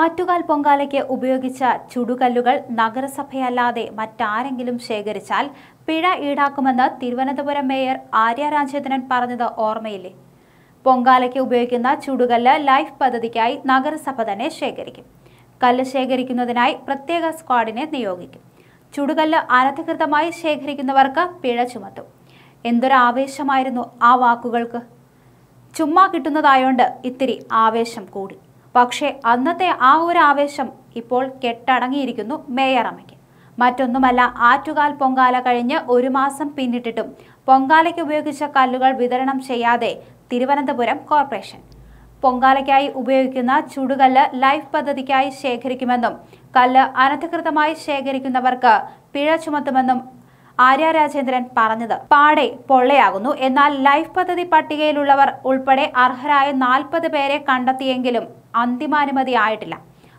ആറ്റുകാൽ പൊങ്കാലയ്ക്ക് ഉപയോഗിച്ച ചുടുകല്ലുകൾ നഗരസഭയല്ലാതെ മറ്റാരെങ്കിലും ശേഖരിച്ചാൽ പിഴ ഈടാക്കുമെന്ന് തിരുവനന്തപുരം മേയർ ആര്യ രാജേന്ദ്രൻ പറഞ്ഞത് ഓർമ്മയില്ലേ പൊങ്കാലയ്ക്ക് ഉപയോഗിക്കുന്ന ചുടുകല്ല് ലൈഫ് പദ്ധതിക്കായി നഗരസഭ തന്നെ ശേഖരിക്കും കല്ല് ശേഖരിക്കുന്നതിനായി പ്രത്യേക സ്ക്വാഡിനെ നിയോഗിക്കും ചുടുകല്ല് അനധികൃതമായി ശേഖരിക്കുന്നവർക്ക് പിഴ ചുമത്തും എന്തൊരാവേശമായിരുന്നു ആ വാക്കുകൾക്ക് ചുമ്മാ കിട്ടുന്നതായോണ്ട് ഇത്തിരി ആവേശം കൂടി പക്ഷേ അന്നത്തെ ആ ഒരു ആവേശം ഇപ്പോൾ കെട്ടടങ്ങിയിരിക്കുന്നു മേയർ അമ്മയ്ക്ക് മറ്റൊന്നുമല്ല ആറ്റുകാൽ പൊങ്കാല കഴിഞ്ഞ് ഒരു മാസം പിന്നിട്ടിട്ടും പൊങ്കാലയ്ക്ക് ഉപയോഗിച്ച കല്ലുകൾ വിതരണം ചെയ്യാതെ തിരുവനന്തപുരം കോർപ്പറേഷൻ പൊങ്കാലയ്ക്കായി ഉപയോഗിക്കുന്ന ചുടുകല്ല് ലൈഫ് പദ്ധതിക്കായി ശേഖരിക്കുമെന്നും കല്ല് അനധികൃതമായി ശേഖരിക്കുന്നവർക്ക് പിഴ ചുമത്തുമെന്നും ആര്യ രാജേന്ദ്രൻ പറഞ്ഞത് പാടെ പൊള്ളയാകുന്നു എന്നാൽ ലൈഫ് പദ്ധതി പട്ടികയിലുള്ളവർ ഉൾപ്പെടെ അർഹരായ നാൽപ്പത് പേരെ കണ്ടെത്തിയെങ്കിലും അന്തിമാനുമതി ആയിട്ടില്ല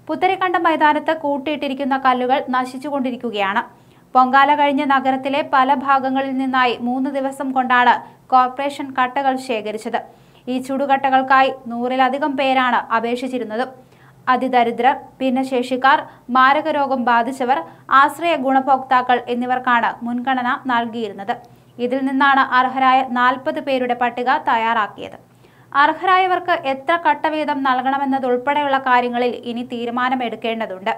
പുത്തരിക്കണ്ടം മൈതാനത്ത് കൂട്ടിയിട്ടിരിക്കുന്ന കല്ലുകൾ നശിച്ചുകൊണ്ടിരിക്കുകയാണ് പൊങ്കാല കഴിഞ്ഞ നഗരത്തിലെ പല ഭാഗങ്ങളിൽ നിന്നായി മൂന്ന് ദിവസം കൊണ്ടാണ് കോർപ്പറേഷൻ കട്ടകൾ ശേഖരിച്ചത് ഈ ചുടുകട്ടകൾക്കായി നൂറിലധികം പേരാണ് അപേക്ഷിച്ചിരുന്നതും അതിദരിദ്രർ ഭിന്നശേഷിക്കാർ മാരകരോഗം ബാധിച്ചവർ ആശ്രയ ഗുണഭോക്താക്കൾ എന്നിവർക്കാണ് മുൻഗണന നൽകിയിരുന്നത് ഇതിൽ നിന്നാണ് അർഹരായ നാൽപ്പത് പേരുടെ പട്ടിക തയ്യാറാക്കിയത് അർഹരായവർക്ക് എത്ര കട്ടവീതം നൽകണമെന്നതുൾപ്പെടെയുള്ള കാര്യങ്ങളിൽ ഇനി തീരുമാനമെടുക്കേണ്ടതുണ്ട്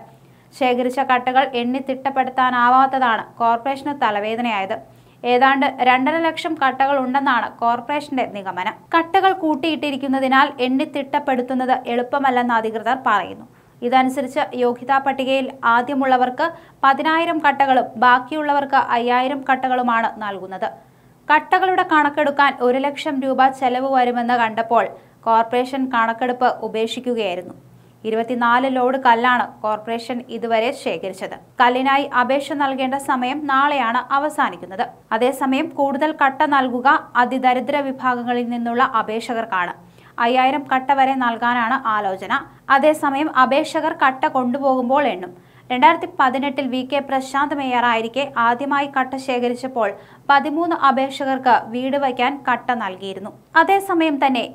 ശേഖരിച്ച കട്ടകൾ എണ്ണി തിട്ടപ്പെടുത്താനാവാത്തതാണ് കോർപ്പറേഷന് തലവേദനയായത് ഏതാണ്ട് രണ്ടര ലക്ഷം കട്ടകൾ ഉണ്ടെന്നാണ് കോർപ്പറേഷന്റെ നിഗമനം കട്ടകൾ കൂട്ടിയിട്ടിരിക്കുന്നതിനാൽ എണ്ണി തിട്ടപ്പെടുത്തുന്നത് എളുപ്പമല്ലെന്ന് അധികൃതർ പറയുന്നു ഇതനുസരിച്ച് യോഗ്യതാ പട്ടികയിൽ ആദ്യമുള്ളവർക്ക് പതിനായിരം കട്ടകളും ബാക്കിയുള്ളവർക്ക് അയ്യായിരം കട്ടകളുമാണ് നൽകുന്നത് കട്ടകളുടെ കണക്കെടുക്കാൻ ഒരു ലക്ഷം രൂപ ചെലവ് വരുമെന്ന് കണ്ടപ്പോൾ കോർപ്പറേഷൻ കണക്കെടുപ്പ് ഉപേക്ഷിക്കുകയായിരുന്നു ഇരുപത്തിനാല് ലോഡ് കല്ലാണ് കോർപ്പറേഷൻ ഇതുവരെ ശേഖരിച്ചത് കല്ലിനായി അപേക്ഷ നൽകേണ്ട സമയം നാളെയാണ് അവസാനിക്കുന്നത് അതേസമയം കൂടുതൽ കട്ട നൽകുക അതിദരിദ്ര വിഭാഗങ്ങളിൽ നിന്നുള്ള അപേക്ഷകർക്കാണ് അയ്യായിരം കട്ട വരെ നൽകാനാണ് ആലോചന അതേസമയം അപേക്ഷകർ കട്ട കൊണ്ടുപോകുമ്പോൾ എണ്ണും രണ്ടായിരത്തി പതിനെട്ടിൽ വി കെ പ്രശാന്ത് മേയറായിരിക്കെ ആദ്യമായി കട്ട ശേഖരിച്ചപ്പോൾ പതിമൂന്ന് അപേക്ഷകർക്ക് വീട് വയ്ക്കാൻ കട്ട നൽകിയിരുന്നു അതേസമയം തന്നെ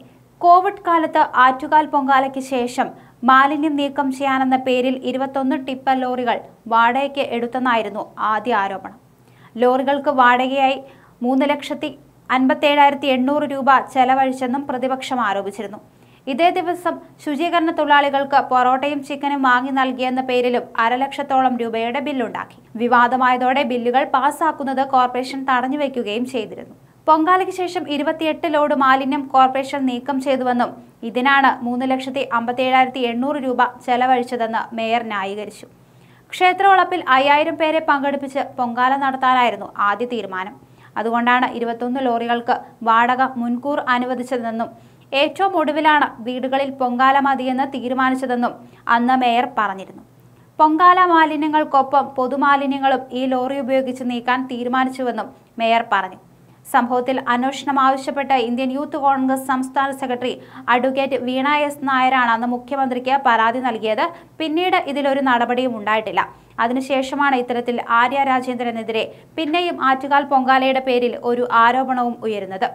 കോവിഡ് കാലത്ത് ആറ്റുകാൽ പൊങ്കാലയ്ക്ക് ശേഷം മാലിന്യം നീക്കം ചെയ്യാനെന്ന പേരിൽ ഇരുപത്തൊന്ന് ടിപ്പർ ലോറികൾ വാടകയ്ക്ക് എടുത്തെന്നായിരുന്നു ആദ്യ ആരോപണം ലോറികൾക്ക് വാടകയായി മൂന്ന് ലക്ഷത്തി അൻപത്തേഴായിരത്തി എണ്ണൂറ് രൂപ ചെലവഴിച്ചെന്നും പ്രതിപക്ഷം ആരോപിച്ചിരുന്നു ഇതേ ദിവസം ശുചീകരണ തൊഴിലാളികൾക്ക് പൊറോട്ടയും ചിക്കനും വാങ്ങി നൽകിയെന്ന പേരിലും അരലക്ഷത്തോളം രൂപയുടെ ബില്ലുണ്ടാക്കി വിവാദമായതോടെ ബില്ലുകൾ പാസ്സാക്കുന്നത് കോർപ്പറേഷൻ തടഞ്ഞുവെക്കുകയും ചെയ്തിരുന്നു പൊങ്കാലയ്ക്ക് ശേഷം ഇരുപത്തിയെട്ട് ലോഡ് മാലിന്യം കോർപ്പറേഷൻ നീക്കം ചെയ്തുവെന്നും ഇതിനാണ് മൂന്ന് ലക്ഷത്തി അമ്പത്തി എണ്ണൂറ് രൂപ ചെലവഴിച്ചതെന്ന് മേയർ ന്യായീകരിച്ചു ക്ഷേത്രവളപ്പിൽ അയ്യായിരം പേരെ പങ്കെടുപ്പിച്ച് പൊങ്കാല നടത്താനായിരുന്നു ആദ്യ തീരുമാനം അതുകൊണ്ടാണ് ഇരുപത്തൊന്ന് ലോറികൾക്ക് വാടക മുൻകൂർ അനുവദിച്ചതെന്നും ഏറ്റവും ഒടുവിലാണ് വീടുകളിൽ പൊങ്കാല മതിയെന്ന് തീരുമാനിച്ചതെന്നും അന്ന് മേയർ പറഞ്ഞിരുന്നു പൊങ്കാല മാലിന്യങ്ങൾക്കൊപ്പം പൊതുമാലിന്യങ്ങളും ഈ ലോറി ഉപയോഗിച്ച് നീക്കാൻ തീരുമാനിച്ചുവെന്നും മേയർ പറഞ്ഞു സംഭവത്തിൽ അന്വേഷണം ആവശ്യപ്പെട്ട് ഇന്ത്യൻ യൂത്ത് കോൺഗ്രസ് സംസ്ഥാന സെക്രട്ടറി അഡ്വക്കേറ്റ് വീണ എസ് നായരാണ് അന്ന് മുഖ്യമന്ത്രിക്ക് പരാതി നൽകിയത് പിന്നീട് ഇതിലൊരു നടപടിയും ഉണ്ടായിട്ടില്ല അതിനുശേഷമാണ് ഇത്തരത്തിൽ ആര്യ രാജേന്ദ്രനെതിരെ പിന്നെയും ആറ്റുകാൽ പൊങ്കാലയുടെ പേരിൽ ഒരു ആരോപണവും ഉയരുന്നത്